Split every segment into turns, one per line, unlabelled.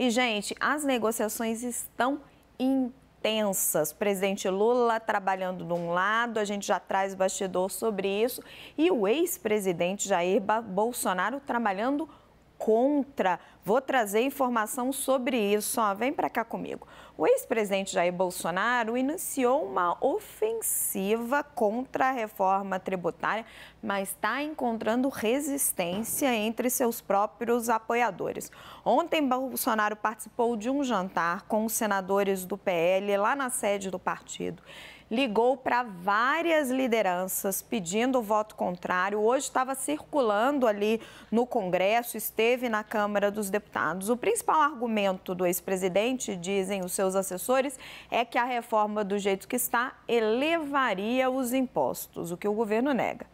E, gente, as negociações estão intensas. Presidente Lula trabalhando de um lado, a gente já traz bastidor sobre isso, e o ex-presidente Jair Bolsonaro trabalhando do contra. Vou trazer informação sobre isso. Ó, vem para cá comigo. O ex-presidente Jair Bolsonaro iniciou uma ofensiva contra a reforma tributária, mas está encontrando resistência entre seus próprios apoiadores. Ontem, Bolsonaro participou de um jantar com os senadores do PL lá na sede do partido ligou para várias lideranças pedindo o voto contrário. Hoje estava circulando ali no Congresso, esteve na Câmara dos Deputados. O principal argumento do ex-presidente, dizem os seus assessores, é que a reforma do jeito que está elevaria os impostos, o que o governo nega.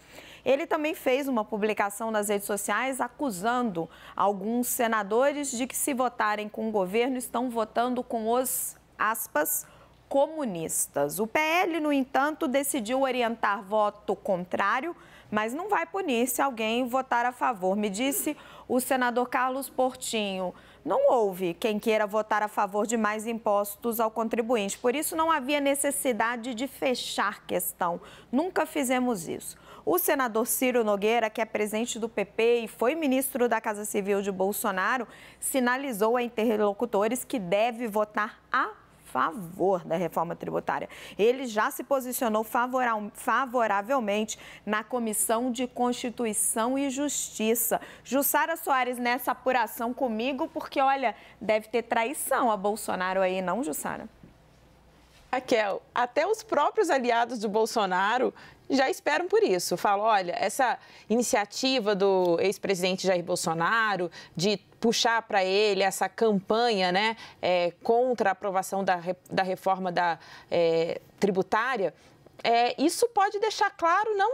Ele também fez uma publicação nas redes sociais acusando alguns senadores de que, se votarem com o governo, estão votando com os aspas comunistas. O PL, no entanto, decidiu orientar voto contrário, mas não vai punir se alguém votar a favor. Me disse o senador Carlos Portinho. Não houve quem queira votar a favor de mais impostos ao contribuinte, por isso não havia necessidade de fechar questão. Nunca fizemos isso. O senador Ciro Nogueira, que é presidente do PP e foi ministro da Casa Civil de Bolsonaro, sinalizou a interlocutores que deve votar a favor da reforma tributária. Ele já se posicionou favoravelmente na Comissão de Constituição e Justiça. Jussara Soares nessa apuração comigo, porque olha, deve ter traição a Bolsonaro aí, não, Jussara? Raquel, até os
próprios aliados do Bolsonaro já esperam por isso. Falam, olha, essa iniciativa do ex-presidente Jair Bolsonaro de puxar para ele essa campanha né, é, contra a aprovação da, da reforma da, é, tributária, é, isso pode deixar claro não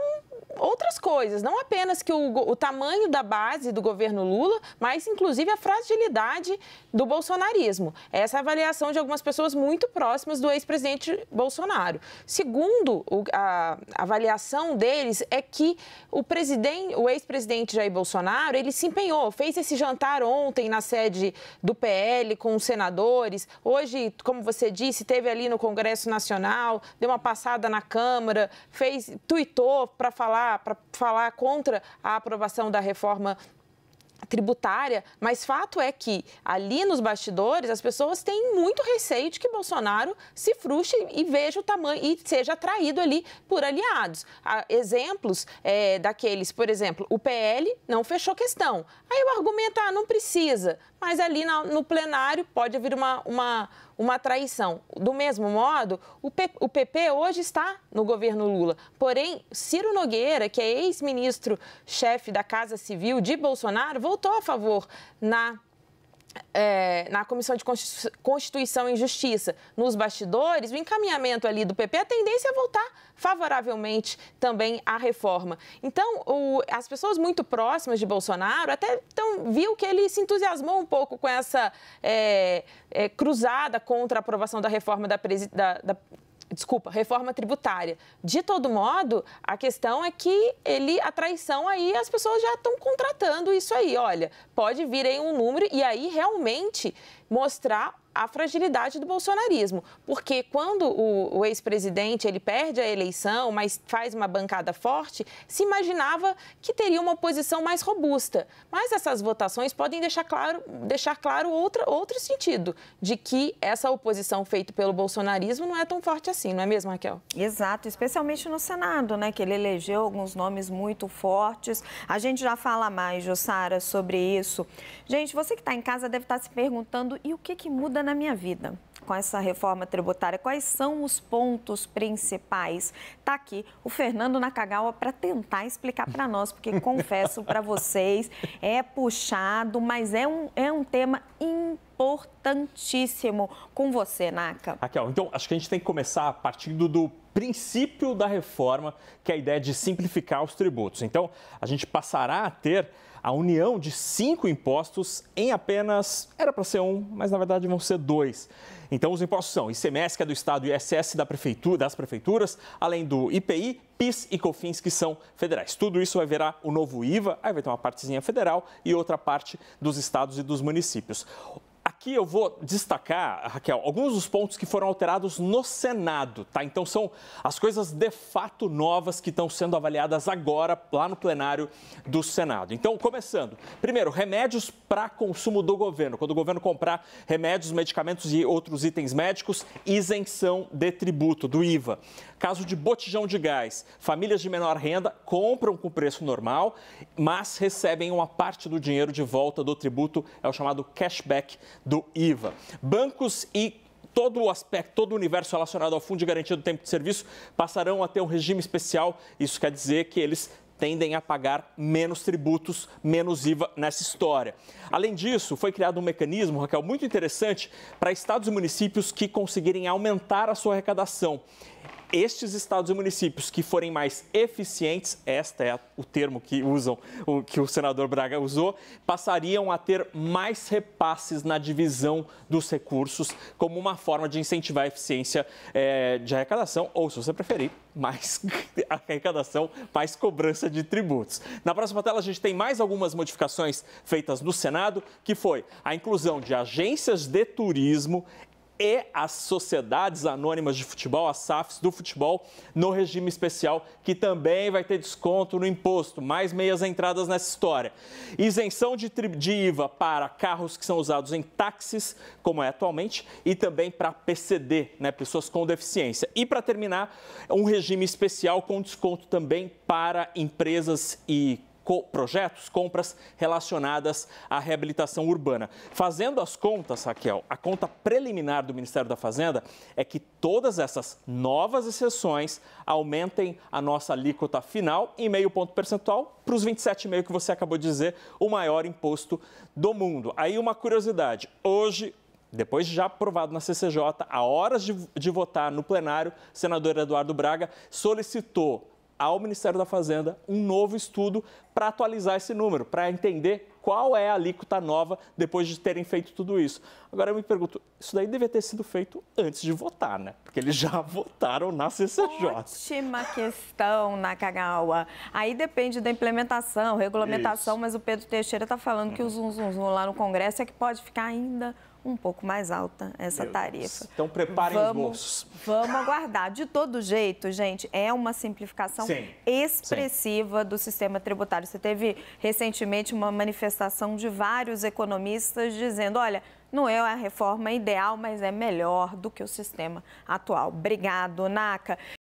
outras coisas, não apenas que o, o, tamanho da base do governo Lula, mas inclusive a fragilidade do bolsonarismo. Essa é a avaliação de algumas pessoas muito próximas do ex-presidente Bolsonaro. Segundo o, a, a avaliação deles, é que o, presidente, o ex-presidente Jair Bolsonaro, ele se empenhou, fez esse jantar ontem na sede do PL com os senadores, hoje, como você disse, teve ali no Congresso Nacional, deu uma passada na Câmara, fez, tuitou para falar falar, para falar contra a aprovação da reforma tributária, mas fato é que ali nos bastidores as pessoas têm muito receio de que Bolsonaro se frustre e veja o tamanho e seja atraído ali por aliados. Há ah, exemplos é, daqueles, por exemplo, o PL não fechou questão. Aí o argumento, ah, não precisa, mas ali na, no plenário pode vir uma, uma, uma traição. Do mesmo modo, o, o PP hoje está no governo Lula. Porém, Ciro Nogueira, que é ex-ministro-chefe da Casa Civil de Bolsonaro, voltou votou a favor na é, na Comissão de Constituição e Justiça, nos bastidores, o encaminhamento ali do PP, a tendência é voltar favoravelmente também à reforma. Então, o, as pessoas muito próximas de Bolsonaro até então, viu que ele se entusiasmou um pouco com essa é, é, cruzada contra a aprovação da reforma da, da, da desculpa, reforma tributária. De todo modo, a questão é que ele, a traição aí, as pessoas já estão contratando isso aí. Olha, pode vir aí um número e aí realmente mostrar a fragilidade do bolsonarismo, porque quando o, o ex-presidente ele perde a eleição, mas faz uma bancada forte, se imaginava que teria uma oposição mais robusta. Mas essas votações podem deixar claro, deixar claro outra, outro
sentido, de que essa oposição feita pelo bolsonarismo não é tão forte assim, não é mesmo, Raquel? Exato, especialmente no Senado, né, que ele elegeu alguns nomes muito fortes. A gente já fala mais, Jussara, sobre isso. Gente, você que está em casa deve estar tá se perguntando, e o que, que muda na minha vida com essa reforma tributária? Quais são os pontos principais? Tá aqui o Fernando Nakagawa para tentar explicar para nós, porque confesso para vocês, é puxado, mas é um, é um tema importante importantíssimo. Com você, Naka.
Raquel, então acho que a gente tem que começar partindo do princípio da reforma, que é a ideia de simplificar os tributos. Então, a gente passará a ter a união de cinco impostos em apenas. Era para ser um, mas na verdade vão ser dois. Então, os impostos são ICMS, que é do Estado, e ISS da prefeitura, das prefeituras, além do IPI, PIS e COFINS, que são federais. Tudo isso vai virar o novo IVA, aí vai ter uma partezinha federal e outra parte dos estados e dos municípios. Aqui eu vou destacar, Raquel, alguns dos pontos que foram alterados no Senado, tá? Então são as coisas de fato novas que estão sendo avaliadas agora lá no plenário do Senado. Então, começando. Primeiro, remédios para consumo do governo. Quando o governo comprar remédios, medicamentos e outros itens médicos, isenção de tributo do IVA. Caso de botijão de gás, famílias de menor renda compram com preço normal, mas recebem uma parte do dinheiro de volta do tributo, é o chamado cashback do IVA. Bancos e todo o aspecto, todo o universo relacionado ao Fundo de Garantia do Tempo de Serviço passarão a ter um regime especial. Isso quer dizer que eles tendem a pagar menos tributos, menos IVA nessa história. Além disso, foi criado um mecanismo, Raquel, muito interessante para estados e municípios que conseguirem aumentar a sua arrecadação estes estados e municípios que forem mais eficientes, esta é o termo que usam, o que o senador Braga usou, passariam a ter mais repasses na divisão dos recursos como uma forma de incentivar a eficiência é, de arrecadação, ou se você preferir, mais arrecadação, mais cobrança de tributos. Na próxima tela a gente tem mais algumas modificações feitas no Senado, que foi a inclusão de agências de turismo e as sociedades anônimas de futebol, as SAFs do futebol, no regime especial, que também vai ter desconto no imposto, mais meias entradas nessa história. Isenção de, de IVA para carros que são usados em táxis, como é atualmente, e também para PCD, né, pessoas com deficiência. E para terminar, um regime especial com desconto também para empresas e co projetos, compras relacionadas à reabilitação urbana. Fazendo as contas, Raquel, a conta preliminar do Ministério da Fazenda é que todas essas novas exceções aumentem a nossa alíquota final em meio ponto percentual para os 27,5 que você acabou de dizer, o maior imposto do mundo. Aí uma curiosidade, hoje depois já aprovado na CCJ, a horas de, de, votar no plenário, o senador Eduardo Braga solicitou ao Ministério da Fazenda um novo estudo para atualizar esse número, para entender qual é a alíquota nova depois de terem feito tudo isso. Agora eu me pergunto, isso daí devia ter sido feito antes de votar, né? Porque eles já votaram na CCJ.
Ótima questão, Nakagawa. Aí depende da implementação, regulamentação, isso. mas o Pedro Teixeira está falando que o zum, zum, zum lá no Congresso é que pode ficar ainda um pouco mais alta essa Meu tarifa. Deus.
Então preparem vamos, os bolsos.
Vamos aguardar. De todo jeito, gente, é uma simplificação sim, expressiva sim. do sistema tributário. Você teve recentemente uma manifestação de vários economistas dizendo, olha, não é a reforma ideal, mas é melhor do que o sistema atual. Obrigado, Naka.